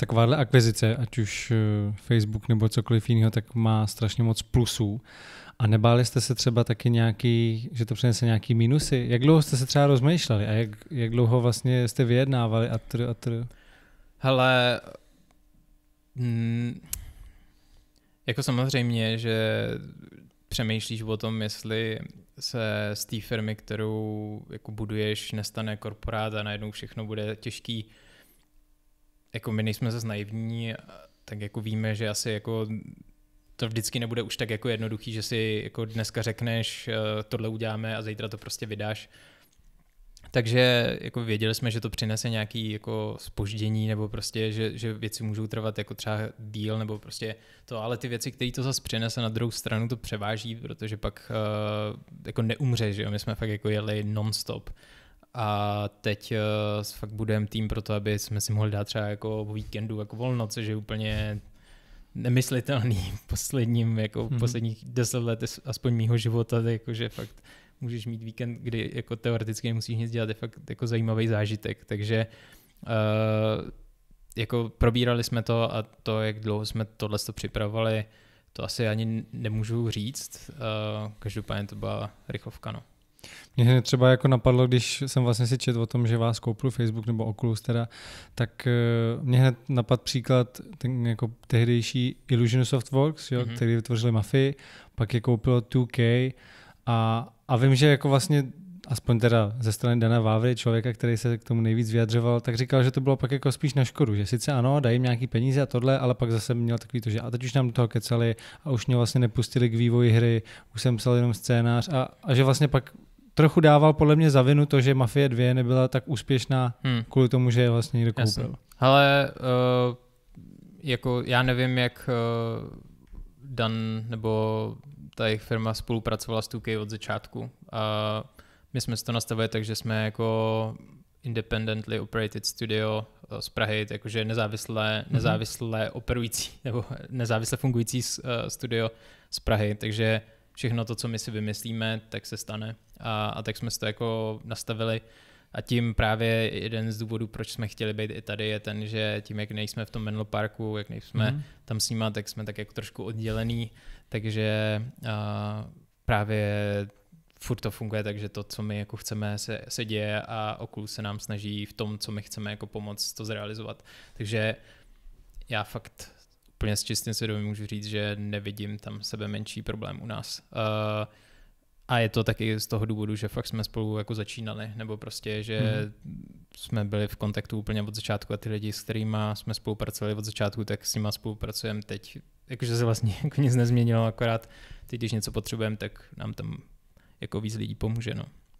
takováhle akvizice, ať už eh, Facebook nebo cokoliv jiného, tak má strašně moc plusů. A nebáli jste se třeba taky nějaký, že to přinese nějaký minusy? Jak dlouho jste se třeba rozmýšleli a jak, jak dlouho vlastně jste vyjednávali a tr, a tr? Hele, mm, jako samozřejmě, že přemýšlíš o tom, jestli se z té firmy, kterou jako buduješ, nestane korporát a najednou všechno bude těžký jako my nejsme zase naivní, tak jako víme, že asi jako to vždycky nebude už tak jako jednoduchý, že si jako dneska řekneš, eh, tohle uděláme a zítra to prostě vydáš. Takže jako věděli jsme, že to přinese nějaký jako spoždění nebo prostě, že, že věci můžou trvat jako třeba díl nebo prostě to, ale ty věci, které to zase přinese na druhou stranu, to převáží, protože pak uh, jako neumře, že jo? My jsme fakt jako jeli non-stop a teď uh, fakt budeme tým pro to, aby jsme si mohli dát třeba jako o víkendu jako volno, což je úplně nemyslitelný posledním, jako mm-hmm. posledních deset let aspoň mýho života, jakože fakt můžeš mít víkend, kdy jako teoreticky nemusíš nic dělat, je fakt jako zajímavý zážitek, takže uh, jako probírali jsme to a to, jak dlouho jsme tohle připravovali, to asi ani nemůžu říct, uh, každopádně to byla rychlovka, no. Mě třeba jako napadlo, když jsem vlastně si četl o tom, že vás koupil Facebook nebo Oculus teda, tak eh, mě hned napad příklad ten jako tehdejší Illusion Softworks, jo, mm-hmm. který vytvořili Mafii, pak je koupilo 2K a, a vím, že jako vlastně aspoň teda ze strany Dana Vávry, člověka, který se k tomu nejvíc vyjadřoval, tak říkal, že to bylo pak jako spíš na škodu, že sice ano, dají jim nějaký peníze a tohle, ale pak zase měl takový to, že a teď už nám do toho kecali a už mě vlastně nepustili k vývoji hry, už jsem psal jenom scénář a, a že vlastně pak trochu dával podle mě za vinu to, že Mafie 2 nebyla tak úspěšná hmm. kvůli tomu, že je vlastně někdo koupil. Jasně. uh, eh, jako já nevím, jak uh, Dan nebo ta jejich firma spolupracovala s 2K od začátku. A my jsme si to nastavili tak, že jsme jako independently operated studio eh, z Prahy, takže nezávislé, mhm. nezávislé operující nebo nezávisle fungující studio z Prahy, takže všechno to, co my si vymyslíme, tak se stane. A, a tak jsme si to jako nastavili. A tím právě jeden z důvodů, proč jsme chtěli být i tady, je ten, že tím, jak nejsme v tom Menlo Parku, jak nejsme mm. tam s nima, tak jsme tak jako trošku oddělený, takže a, právě furt to funguje Takže to, co my jako chceme, se, se děje a Okul se nám snaží v tom, co my chceme jako pomoct, to zrealizovat. Takže já fakt úplně s čistým svědomím můžu říct, že nevidím tam sebe menší problém u nás. Eh, a je to taky z toho důvodu, že fakt jsme spolu jako začínali, nebo prostě, že hmm. jsme byli v kontaktu úplně od začátku a ty lidi, s kterými jsme spolupracovali od začátku, tak s nimi spolupracujeme teď. Jakože se vlastně jako nic nezměnilo, akorát teď, když něco potřebujeme, tak nám tam jako víc lidí pomůže. No.